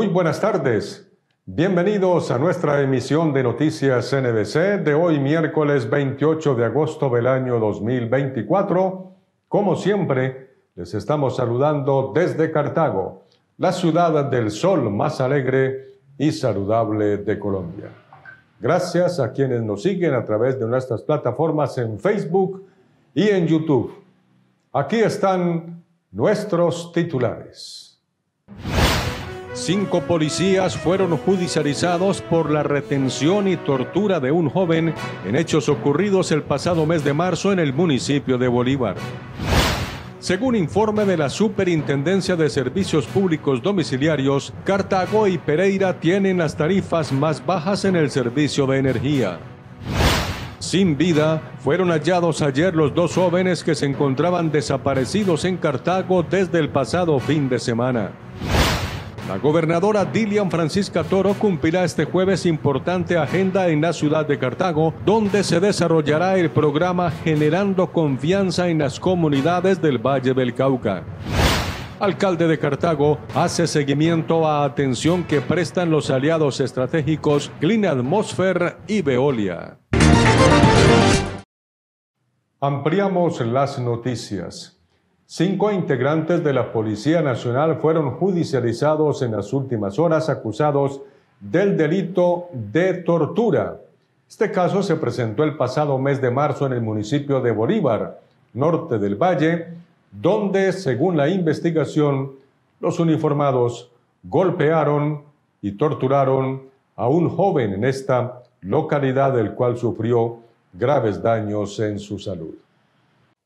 Muy buenas tardes. Bienvenidos a nuestra emisión de Noticias NBC de hoy miércoles 28 de agosto del año 2024. Como siempre, les estamos saludando desde Cartago, la ciudad del sol más alegre y saludable de Colombia. Gracias a quienes nos siguen a través de nuestras plataformas en Facebook y en YouTube. Aquí están nuestros titulares. Cinco policías fueron judicializados por la retención y tortura de un joven en hechos ocurridos el pasado mes de marzo en el municipio de Bolívar. Según informe de la Superintendencia de Servicios Públicos Domiciliarios, Cartago y Pereira tienen las tarifas más bajas en el servicio de energía. Sin vida, fueron hallados ayer los dos jóvenes que se encontraban desaparecidos en Cartago desde el pasado fin de semana. La gobernadora Dilian Francisca Toro cumplirá este jueves importante agenda en la ciudad de Cartago, donde se desarrollará el programa Generando Confianza en las Comunidades del Valle del Cauca alcalde de Cartago, hace seguimiento a atención que prestan los aliados estratégicos Clean Atmosphere y Veolia. Ampliamos las noticias. Cinco integrantes de la Policía Nacional fueron judicializados en las últimas horas acusados del delito de tortura. Este caso se presentó el pasado mes de marzo en el municipio de Bolívar, norte del Valle, donde, según la investigación, los uniformados golpearon y torturaron a un joven en esta localidad, del cual sufrió graves daños en su salud.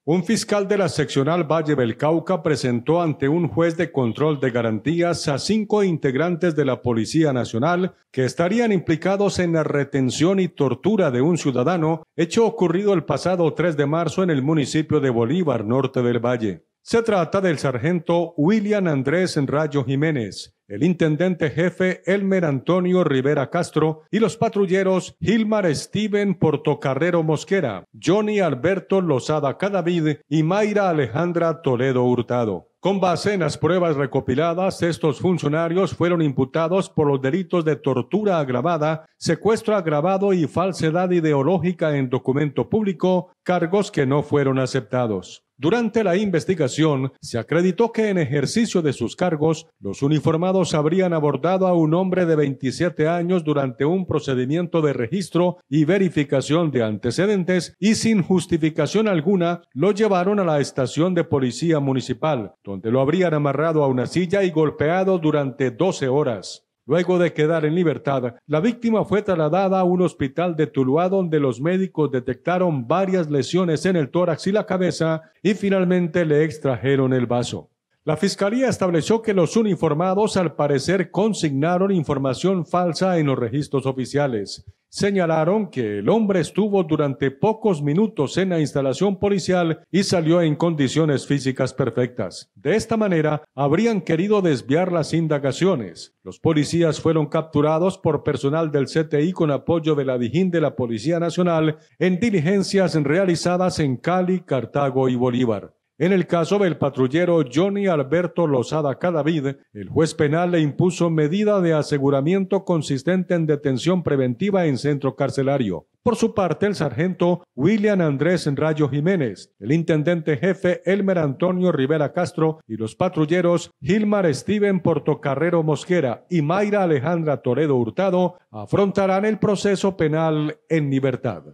Un fiscal de la seccional Valle del Cauca presentó ante un juez de control de garantías a cinco integrantes de la Policía Nacional que estarían implicados en la retención y tortura de un ciudadano, hecho ocurrido el pasado 3 de marzo en el municipio de Bolívar, norte del Valle. Se trata del sargento William Andrés Rayo Jiménez, el intendente jefe Elmer Antonio Rivera Castro y los patrulleros Gilmar Steven Portocarrero Mosquera, Johnny Alberto Lozada Cadavid y Mayra Alejandra Toledo Hurtado. Con base en las pruebas recopiladas, estos funcionarios fueron imputados por los delitos de tortura agravada, secuestro agravado y falsedad ideológica en documento público, cargos que no fueron aceptados. Durante la investigación, se acreditó que en ejercicio de sus cargos, los uniformados habrían abordado a un hombre de 27 años durante un procedimiento de registro y verificación de antecedentes y sin justificación alguna lo llevaron a la estación de policía municipal, donde lo habrían amarrado a una silla y golpeado durante 12 horas. Luego de quedar en libertad, la víctima fue trasladada a un hospital de Tuluá donde los médicos detectaron varias lesiones en el tórax y la cabeza y finalmente le extrajeron el vaso. La fiscalía estableció que los uniformados al parecer consignaron información falsa en los registros oficiales. Señalaron que el hombre estuvo durante pocos minutos en la instalación policial y salió en condiciones físicas perfectas. De esta manera, habrían querido desviar las indagaciones. Los policías fueron capturados por personal del CTI con apoyo de la Dijín de la Policía Nacional en diligencias realizadas en Cali, Cartago y Bolívar. En el caso del patrullero Johnny Alberto Lozada Cadavid, el juez penal le impuso medida de aseguramiento consistente en detención preventiva en centro carcelario. Por su parte, el sargento William Andrés Rayo Jiménez, el intendente jefe Elmer Antonio Rivera Castro y los patrulleros Gilmar Steven Portocarrero Mosquera y Mayra Alejandra Toredo Hurtado afrontarán el proceso penal en libertad.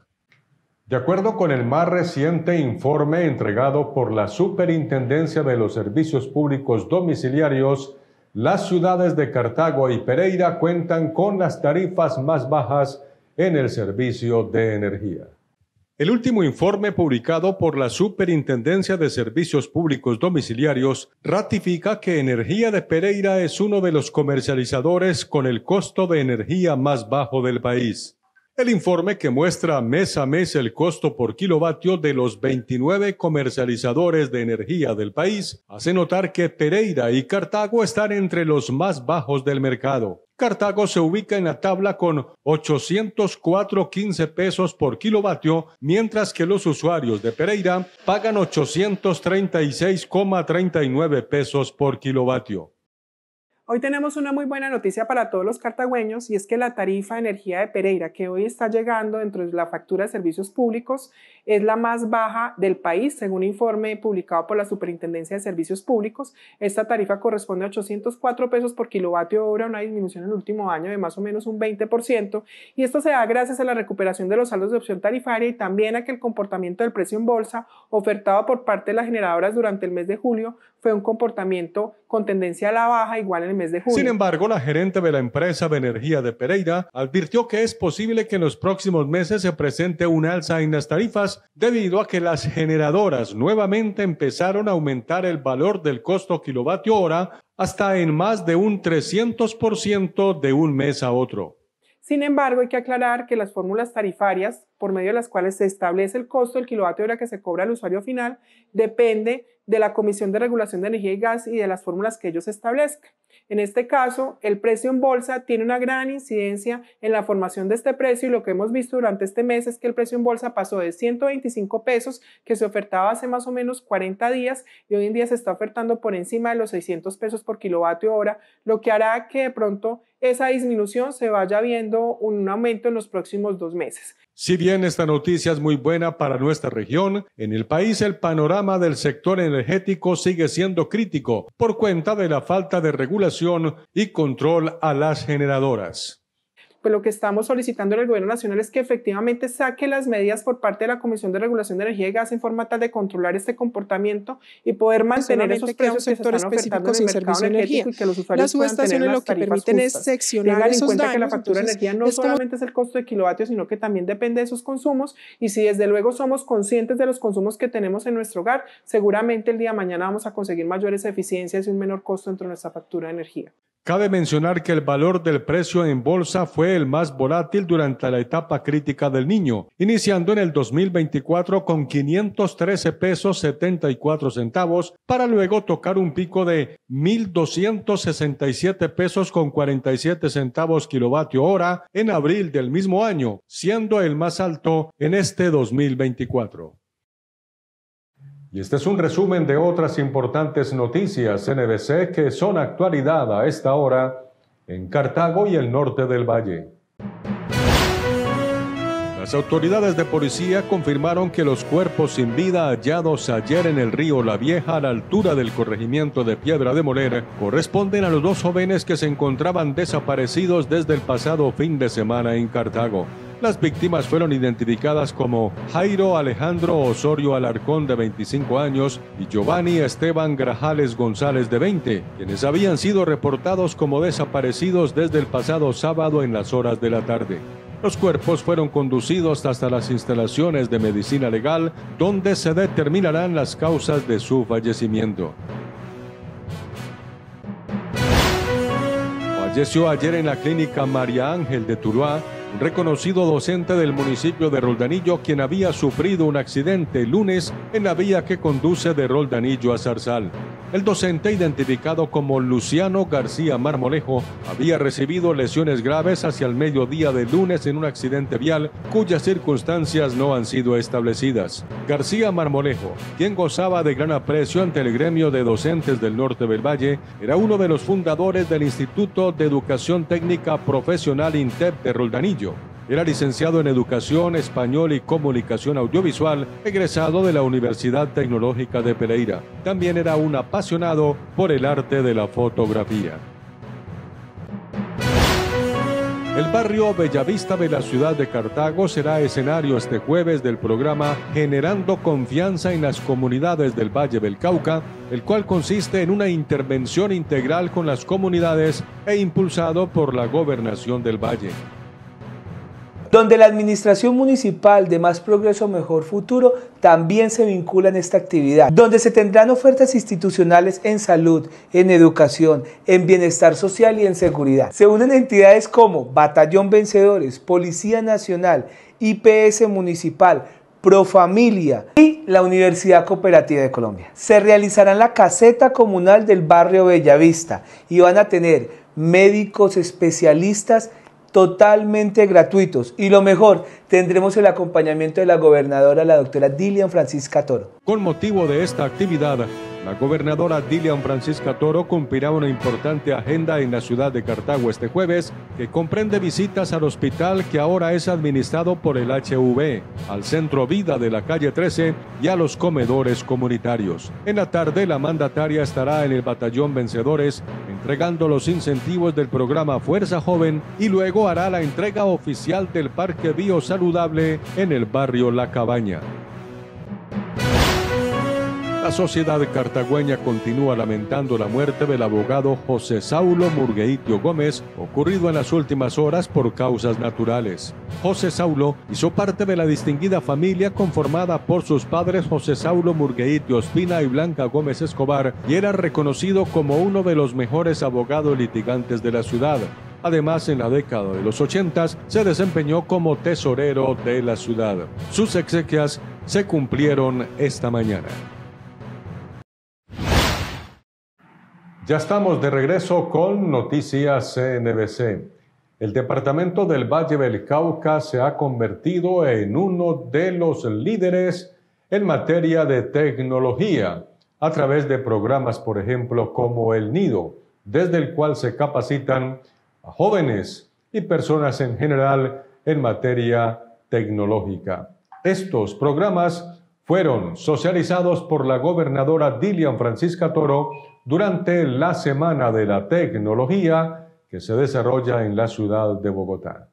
De acuerdo con el más reciente informe entregado por la Superintendencia de los Servicios Públicos Domiciliarios, las ciudades de Cartago y Pereira cuentan con las tarifas más bajas en el servicio de energía. El último informe publicado por la Superintendencia de Servicios Públicos Domiciliarios ratifica que Energía de Pereira es uno de los comercializadores con el costo de energía más bajo del país. El informe que muestra mes a mes el costo por kilovatio de los 29 comercializadores de energía del país hace notar que Pereira y Cartago están entre los más bajos del mercado. Cartago se ubica en la tabla con 804.15 pesos por kilovatio, mientras que los usuarios de Pereira pagan 836,39 pesos por kilovatio. Hoy tenemos una muy buena noticia para todos los cartagüeños y es que la tarifa de energía de Pereira, que hoy está llegando dentro de la factura de servicios públicos, es la más baja del país, según un informe publicado por la Superintendencia de Servicios Públicos. Esta tarifa corresponde a 804 pesos por kilovatio hora, una disminución en el último año de más o menos un 20%, y esto se da gracias a la recuperación de los saldos de opción tarifaria y también a que el comportamiento del precio en bolsa ofertado por parte de las generadoras durante el mes de julio fue un comportamiento con tendencia a la baja igual en el mes de junio. Sin embargo, la gerente de la empresa de energía de Pereira advirtió que es posible que en los próximos meses se presente un alza en las tarifas debido a que las generadoras nuevamente empezaron a aumentar el valor del costo kilovatio hora hasta en más de un 300% de un mes a otro. Sin embargo, hay que aclarar que las fórmulas tarifarias, por medio de las cuales se establece el costo del kilovatio hora que se cobra al usuario final, depende de la Comisión de Regulación de Energía y Gas y de las fórmulas que ellos establezcan. En este caso, el precio en bolsa tiene una gran incidencia en la formación de este precio y lo que hemos visto durante este mes es que el precio en bolsa pasó de 125 pesos que se ofertaba hace más o menos 40 días y hoy en día se está ofertando por encima de los 600 pesos por kilovatio hora, lo que hará que de pronto esa disminución se vaya viendo un aumento en los próximos dos meses. Si bien esta noticia es muy buena para nuestra región, en el país el panorama del sector energético sigue siendo crítico por cuenta de la falta de regulación y control a las generadoras pues lo que estamos solicitando al Gobierno Nacional es que efectivamente saque las medidas por parte de la Comisión de Regulación de Energía y Gas en forma tal de controlar este comportamiento y poder mantener esos precios que se están en el mercado y que los usuarios tener lo que permiten justas. es seccionar en cuenta que la factura de energía no solamente es el costo de kilovatios, sino que también depende de esos consumos y si desde luego somos conscientes de los consumos que tenemos en nuestro hogar, seguramente el día de mañana vamos a conseguir mayores eficiencias y un menor costo dentro de nuestra factura de energía. Cabe mencionar que el valor del precio en bolsa fue el más volátil durante la etapa crítica del niño, iniciando en el 2024 con 513 pesos 74 centavos para luego tocar un pico de 1.267 pesos con 47 centavos kilovatio hora en abril del mismo año, siendo el más alto en este 2024. Y este es un resumen de otras importantes noticias NBC que son actualidad a esta hora en Cartago y el norte del valle. Las autoridades de policía confirmaron que los cuerpos sin vida hallados ayer en el río La Vieja a la altura del corregimiento de Piedra de Moler corresponden a los dos jóvenes que se encontraban desaparecidos desde el pasado fin de semana en Cartago. Las víctimas fueron identificadas como Jairo Alejandro Osorio Alarcón de 25 años y Giovanni Esteban Grajales González de 20, quienes habían sido reportados como desaparecidos desde el pasado sábado en las horas de la tarde. Los cuerpos fueron conducidos hasta las instalaciones de medicina legal, donde se determinarán las causas de su fallecimiento. Falleció ayer en la clínica María Ángel de Tuluá reconocido docente del municipio de Roldanillo, quien había sufrido un accidente lunes en la vía que conduce de Roldanillo a Zarzal. El docente, identificado como Luciano García Marmolejo, había recibido lesiones graves hacia el mediodía de lunes en un accidente vial cuyas circunstancias no han sido establecidas. García Marmolejo, quien gozaba de gran aprecio ante el gremio de docentes del norte del Valle, era uno de los fundadores del Instituto de Educación Técnica Profesional INTEP de Roldanillo era licenciado en Educación Español y Comunicación Audiovisual, egresado de la Universidad Tecnológica de Pereira. También era un apasionado por el arte de la fotografía. El barrio Bellavista de la ciudad de Cartago será escenario este jueves del programa Generando Confianza en las Comunidades del Valle del Cauca, el cual consiste en una intervención integral con las comunidades e impulsado por la Gobernación del Valle donde la Administración Municipal de Más Progreso Mejor Futuro también se vincula en esta actividad, donde se tendrán ofertas institucionales en salud, en educación, en bienestar social y en seguridad. Se unen entidades como Batallón Vencedores, Policía Nacional, IPS Municipal, Profamilia y la Universidad Cooperativa de Colombia. Se realizará la caseta comunal del barrio Bellavista y van a tener médicos especialistas totalmente gratuitos y lo mejor, tendremos el acompañamiento de la gobernadora, la doctora Dilian Francisca Toro. Con motivo de esta actividad, la gobernadora Dilian Francisca Toro cumplirá una importante agenda en la ciudad de Cartago este jueves, que comprende visitas al hospital que ahora es administrado por el HV, al centro vida de la calle 13 y a los comedores comunitarios. En la tarde, la mandataria estará en el batallón Vencedores entregando los incentivos del programa Fuerza Joven y luego hará la entrega oficial del Parque Biosaludable en el barrio La Cabaña. La sociedad cartagüeña continúa lamentando la muerte del abogado José Saulo Murgueitio Gómez, ocurrido en las últimas horas por causas naturales. José Saulo hizo parte de la distinguida familia conformada por sus padres José Saulo Murgueitio Espina y Blanca Gómez Escobar y era reconocido como uno de los mejores abogados litigantes de la ciudad. Además, en la década de los 80 se desempeñó como tesorero de la ciudad. Sus exequias se cumplieron esta mañana. Ya estamos de regreso con Noticias CNBC. El departamento del Valle del Cauca se ha convertido en uno de los líderes en materia de tecnología a través de programas, por ejemplo, como El Nido, desde el cual se capacitan a jóvenes y personas en general en materia tecnológica. Estos programas fueron socializados por la gobernadora Dilian Francisca Toro durante la Semana de la Tecnología que se desarrolla en la ciudad de Bogotá.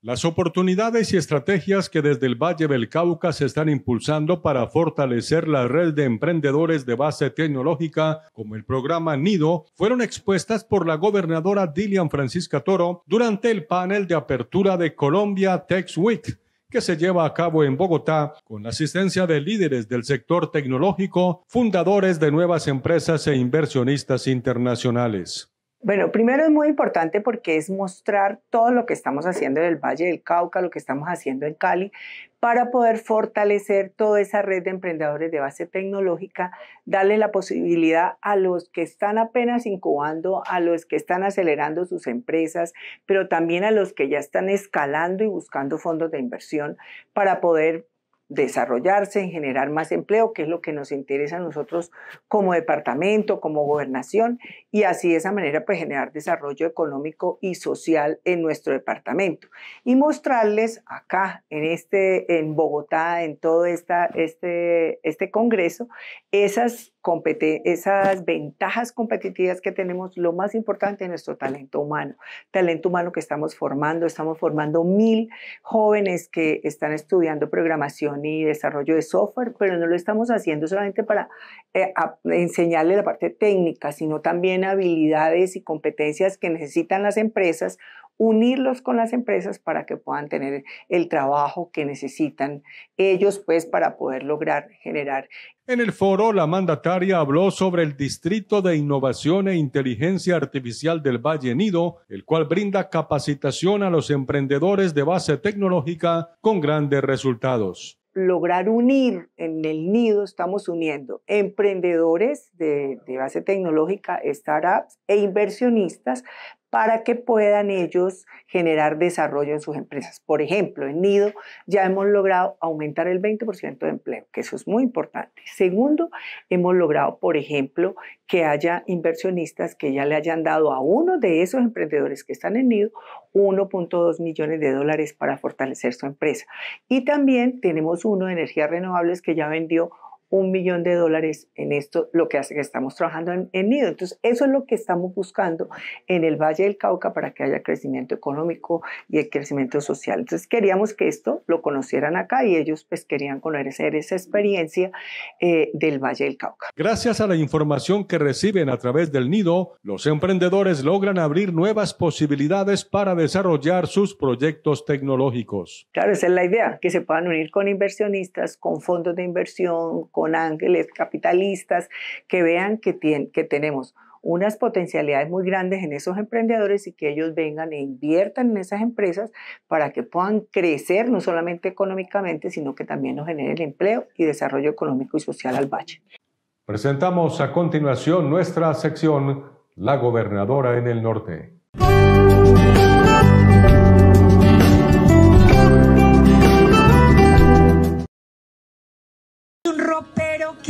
Las oportunidades y estrategias que desde el Valle del Cauca se están impulsando para fortalecer la red de emprendedores de base tecnológica, como el programa Nido, fueron expuestas por la gobernadora Dilian Francisca Toro durante el panel de apertura de Colombia Tech Week, que se lleva a cabo en Bogotá con la asistencia de líderes del sector tecnológico, fundadores de nuevas empresas e inversionistas internacionales. Bueno, primero es muy importante porque es mostrar todo lo que estamos haciendo en el Valle del Cauca, lo que estamos haciendo en Cali, para poder fortalecer toda esa red de emprendedores de base tecnológica, darle la posibilidad a los que están apenas incubando, a los que están acelerando sus empresas, pero también a los que ya están escalando y buscando fondos de inversión para poder desarrollarse, en generar más empleo, que es lo que nos interesa a nosotros como departamento, como gobernación, y así de esa manera pues generar desarrollo económico y social en nuestro departamento. Y mostrarles acá, en, este, en Bogotá, en todo esta, este, este congreso, esas esas ventajas competitivas que tenemos, lo más importante es nuestro talento humano, talento humano que estamos formando, estamos formando mil jóvenes que están estudiando programación y desarrollo de software, pero no lo estamos haciendo solamente para eh, enseñarle la parte técnica, sino también habilidades y competencias que necesitan las empresas unirlos con las empresas para que puedan tener el trabajo que necesitan ellos, pues, para poder lograr generar. En el foro, la mandataria habló sobre el Distrito de Innovación e Inteligencia Artificial del Valle Nido, el cual brinda capacitación a los emprendedores de base tecnológica con grandes resultados lograr unir en el nido, estamos uniendo emprendedores de, de, base tecnológica, startups e inversionistas para que puedan ellos generar desarrollo en sus empresas. Por ejemplo, en Nido ya hemos logrado aumentar el 20% de empleo, que eso es muy importante. Segundo, hemos logrado, por ejemplo, que haya inversionistas que ya le hayan dado a uno de esos emprendedores que están en Nido 1.2 millones de dólares para fortalecer su empresa. Y también tenemos uno de energías renovables que ya vendió un millón de dólares en esto, lo que hace que estamos trabajando en, nido. Entonces, eso es lo que estamos buscando en el Valle del Cauca para que haya crecimiento económico y el crecimiento social. Entonces, queríamos que esto lo conocieran acá y ellos pues querían conocer esa experiencia eh, del Valle del Cauca. Gracias a la información que reciben a través del nido, los emprendedores logran abrir nuevas posibilidades para desarrollar sus proyectos tecnológicos. Claro, esa es la idea, que se puedan unir con inversionistas, con fondos de inversión, ángeles capitalistas que vean que, que tenemos unas potencialidades muy grandes en esos emprendedores y que ellos vengan e inviertan en esas empresas para que puedan crecer no solamente económicamente, sino que también nos generen empleo y desarrollo económico y social al bache. Presentamos a continuación nuestra sección La gobernadora en el norte.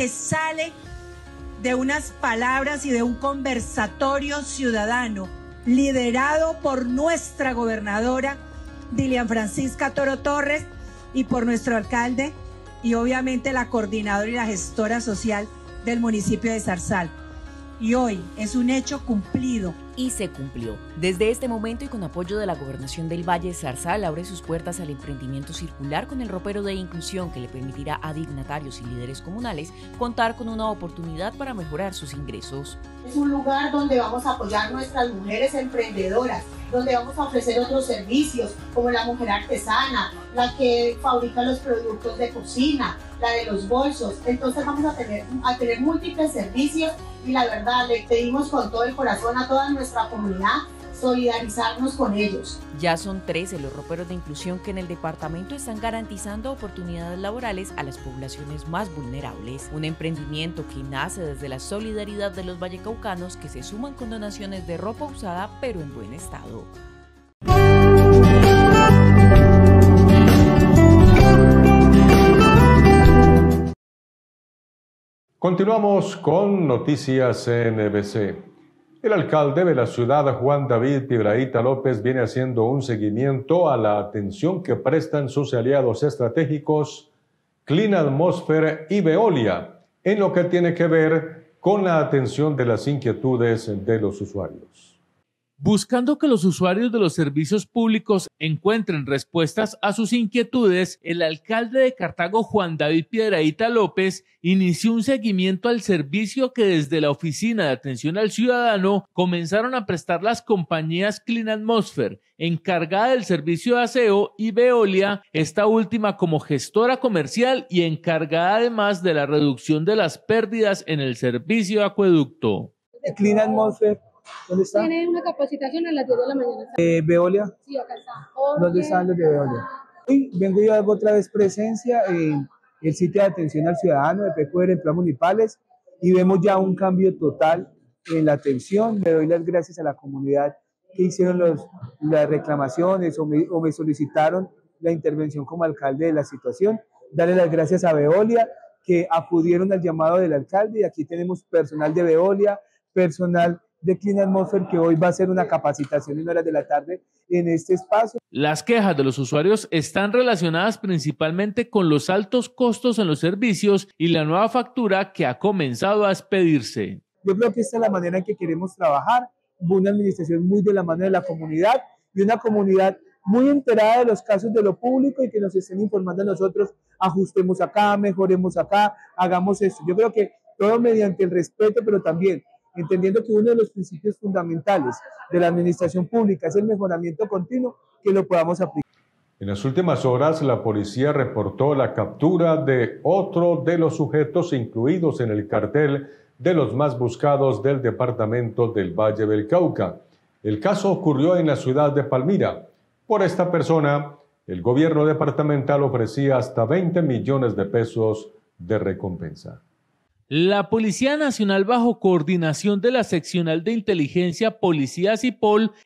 sale de unas palabras y de un conversatorio ciudadano liderado por nuestra gobernadora Dilian Francisca Toro Torres y por nuestro alcalde y obviamente la coordinadora y la gestora social del municipio de Zarzal. Y hoy es un hecho cumplido y se cumplió. Desde este momento y con apoyo de la Gobernación del Valle Zarzal, abre sus puertas al emprendimiento circular con el ropero de inclusión que le permitirá a dignatarios y líderes comunales contar con una oportunidad para mejorar sus ingresos. Es un lugar donde vamos a apoyar nuestras mujeres emprendedoras, donde vamos a ofrecer otros servicios como la mujer artesana, la que fabrica los productos de cocina, la de los bolsos. Entonces vamos a tener, a tener múltiples servicios y la verdad le pedimos con todo el corazón a toda nuestra comunidad solidarizarnos con ellos. Ya son 13 los roperos de inclusión que en el departamento están garantizando oportunidades laborales a las poblaciones más vulnerables. Un emprendimiento que nace desde la solidaridad de los vallecaucanos que se suman con donaciones de ropa usada pero en buen estado. Continuamos con noticias NBC. El alcalde de la ciudad, Juan David Pibraíta López, viene haciendo un seguimiento a la atención que prestan sus aliados estratégicos Clean Atmosphere y Veolia en lo que tiene que ver con la atención de las inquietudes de los usuarios. Buscando que los usuarios de los servicios públicos encuentren respuestas a sus inquietudes, el alcalde de Cartago, Juan David Piedraíta López, inició un seguimiento al servicio que desde la Oficina de Atención al Ciudadano comenzaron a prestar las compañías Clean Atmosphere, encargada del servicio de aseo, y Veolia, esta última como gestora comercial y encargada además de la reducción de las pérdidas en el servicio acueducto. Clean Atmosphere ¿Dónde está? Tiene una capacitación a las 10 de la mañana. ¿Beolia? Eh, sí, acá está. ¿Dónde están los de Beolia? Hoy vengo yo otra vez presencia en el sitio de atención al ciudadano de PQR en Plan Municipales y vemos ya un cambio total en la atención. Le doy las gracias a la comunidad que hicieron las reclamaciones o me, solicitaron la intervención como alcalde de la situación. Darle las gracias a Beolia que acudieron al llamado del alcalde y aquí tenemos personal de Beolia, personal de Clean Atmosphere, que hoy va a ser una capacitación en horas de la tarde en este espacio. Las quejas de los usuarios están relacionadas principalmente con los altos costos en los servicios y la nueva factura que ha comenzado a expedirse. Yo creo que esta es la manera en que queremos trabajar, una administración muy de la mano de la comunidad y una comunidad muy enterada de los casos de lo público y que nos estén informando a nosotros, ajustemos acá, mejoremos acá, hagamos esto. Yo creo que todo mediante el respeto, pero también entendiendo que uno de los principios fundamentales de la administración pública es el mejoramiento continuo, que lo podamos aplicar. En las últimas horas, la policía reportó la captura de otro de los sujetos incluidos en el cartel de los más buscados del departamento del Valle del Cauca. El caso ocurrió en la ciudad de Palmira. Por esta persona, el gobierno departamental ofrecía hasta 20 millones de pesos de recompensa. La Policía Nacional, bajo coordinación de la Seccional de Inteligencia Policías y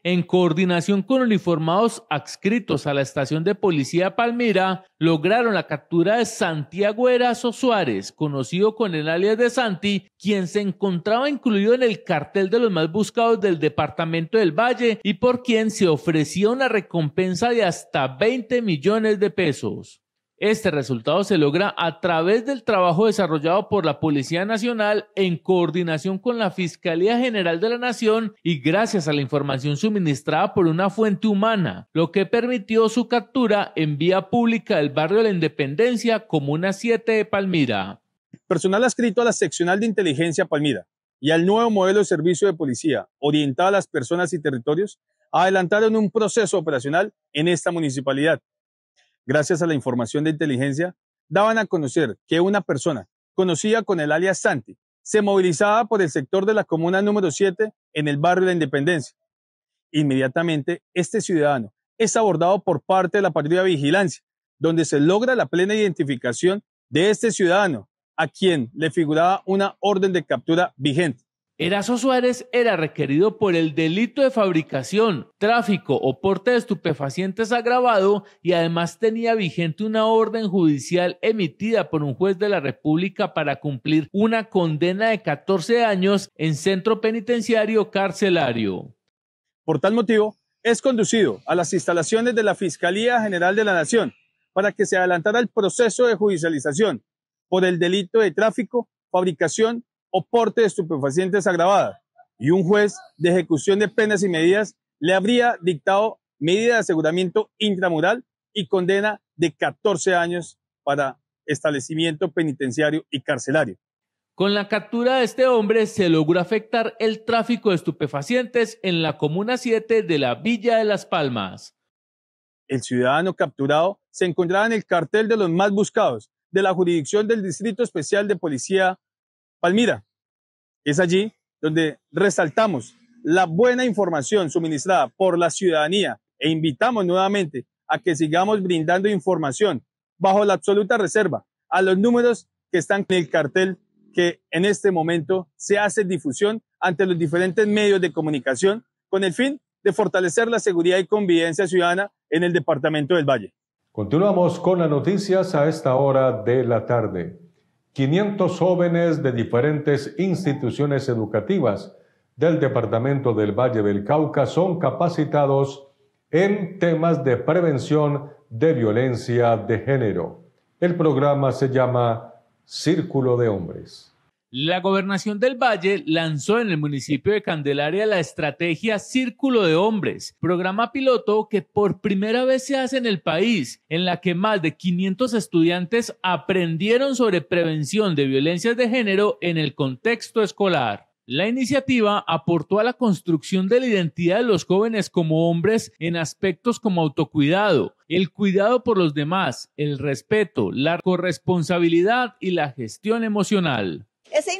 en coordinación con uniformados adscritos a la Estación de Policía Palmira, lograron la captura de Santiago Erazo Suárez, conocido con el alias de Santi, quien se encontraba incluido en el cartel de los más buscados del Departamento del Valle y por quien se ofrecía una recompensa de hasta 20 millones de pesos. Este resultado se logra a través del trabajo desarrollado por la Policía Nacional en coordinación con la Fiscalía General de la Nación y gracias a la información suministrada por una fuente humana, lo que permitió su captura en vía pública del barrio de La Independencia, Comuna 7 de Palmira. Personal adscrito a la seccional de inteligencia Palmira y al nuevo modelo de servicio de policía orientado a las personas y territorios, adelantaron un proceso operacional en esta municipalidad gracias a la información de inteligencia, daban a conocer que una persona conocida con el alias Santi se movilizaba por el sector de la comuna número 7 en el barrio de la Independencia. Inmediatamente, este ciudadano es abordado por parte de la patrulla de vigilancia, donde se logra la plena identificación de este ciudadano, a quien le figuraba una orden de captura vigente. Eraso Suárez era requerido por el delito de fabricación, tráfico o porte de estupefacientes agravado y además tenía vigente una orden judicial emitida por un juez de la República para cumplir una condena de 14 años en centro penitenciario carcelario. Por tal motivo, es conducido a las instalaciones de la Fiscalía General de la Nación para que se adelantara el proceso de judicialización por el delito de tráfico, fabricación o porte de estupefacientes agravada, y un juez de ejecución de penas y medidas le habría dictado medida de aseguramiento intramural y condena de 14 años para establecimiento penitenciario y carcelario. Con la captura de este hombre se logró afectar el tráfico de estupefacientes en la Comuna 7 de la Villa de Las Palmas. El ciudadano capturado se encontraba en el cartel de los más buscados de la Jurisdicción del Distrito Especial de Policía Palmira. Es allí donde resaltamos la buena información suministrada por la ciudadanía e invitamos nuevamente a que sigamos brindando información bajo la absoluta reserva a los números que están en el cartel que en este momento se hace difusión ante los diferentes medios de comunicación con el fin de fortalecer la seguridad y convivencia ciudadana en el departamento del Valle. Continuamos con las noticias a esta hora de la tarde. 500 jóvenes de diferentes instituciones educativas del Departamento del Valle del Cauca son capacitados en temas de prevención de violencia de género. El programa se llama Círculo de Hombres. La gobernación del Valle lanzó en el municipio de Candelaria la estrategia Círculo de Hombres, programa piloto que por primera vez se hace en el país, en la que más de 500 estudiantes aprendieron sobre prevención de violencias de género en el contexto escolar. La iniciativa aportó a la construcción de la identidad de los jóvenes como hombres en aspectos como autocuidado, el cuidado por los demás, el respeto, la corresponsabilidad y la gestión emocional. Esa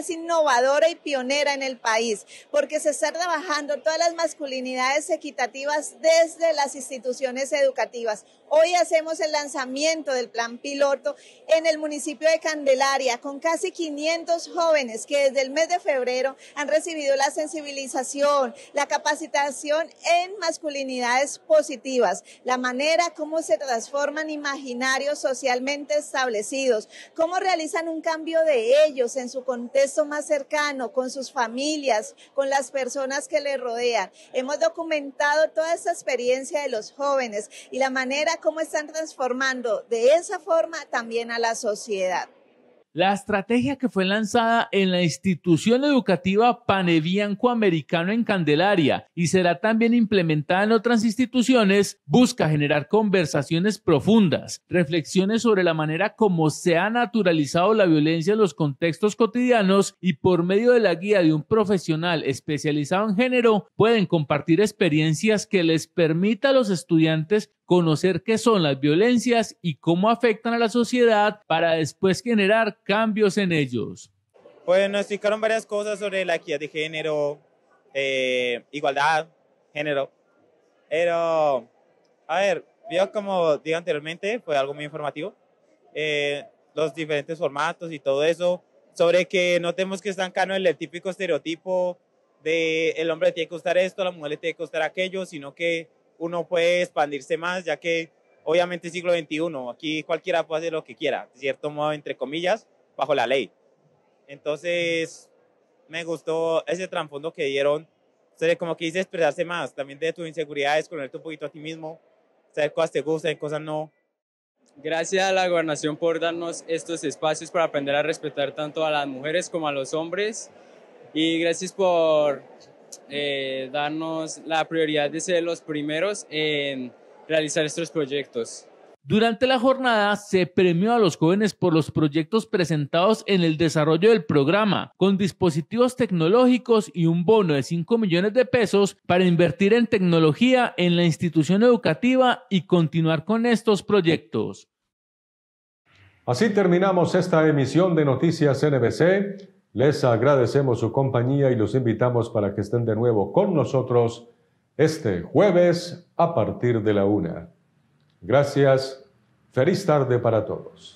es innovadora y pionera en el país, porque se está trabajando todas las masculinidades equitativas desde las instituciones educativas. Hoy hacemos el lanzamiento del plan piloto en el municipio de Candelaria, con casi 500 jóvenes que desde el mes de febrero han recibido la sensibilización, la capacitación en masculinidades positivas, la manera como se transforman imaginarios socialmente establecidos, cómo realizan un cambio de ellos en su contexto más cercano, con sus familias, con las personas que le rodean. Hemos documentado toda esta experiencia de los jóvenes y la manera como están transformando de esa forma también a la sociedad. La estrategia que fue lanzada en la institución educativa Panebianco americano en Candelaria y será también implementada en otras instituciones busca generar conversaciones profundas, reflexiones sobre la manera como se ha naturalizado la violencia en los contextos cotidianos y por medio de la guía de un profesional especializado en género pueden compartir experiencias que les permita a los estudiantes conocer qué son las violencias y cómo afectan a la sociedad para después generar cambios en ellos. Pues explicaron varias cosas sobre la equidad de género, eh, igualdad, género. Pero, a ver, yo como dije anteriormente, fue algo muy informativo. Eh, los diferentes formatos y todo eso, sobre que no tenemos que estancarnos en el típico estereotipo de el hombre tiene que gustar esto, la mujer le tiene que gustar aquello, sino que uno puede expandirse más, ya que obviamente siglo XXI, aquí cualquiera puede hacer lo que quiera, de cierto modo, entre comillas, bajo la ley. Entonces, me gustó ese trasfondo que dieron, o como que dice expresarse más, también de tus inseguridades, conocerte un poquito a ti mismo, saber cosas te gustan, cosas no. Gracias a la gobernación por darnos estos espacios para aprender a respetar tanto a las mujeres como a los hombres y gracias por eh, darnos la prioridad de ser los primeros en realizar estos proyectos. Durante la jornada se premió a los jóvenes por los proyectos presentados en el desarrollo del programa, con dispositivos tecnológicos y un bono de 5 millones de pesos para invertir en tecnología en la institución educativa y continuar con estos proyectos. Así terminamos esta emisión de Noticias NBC. Les agradecemos su compañía y los invitamos para que estén de nuevo con nosotros este jueves a partir de la una. Gracias. Feliz tarde para todos.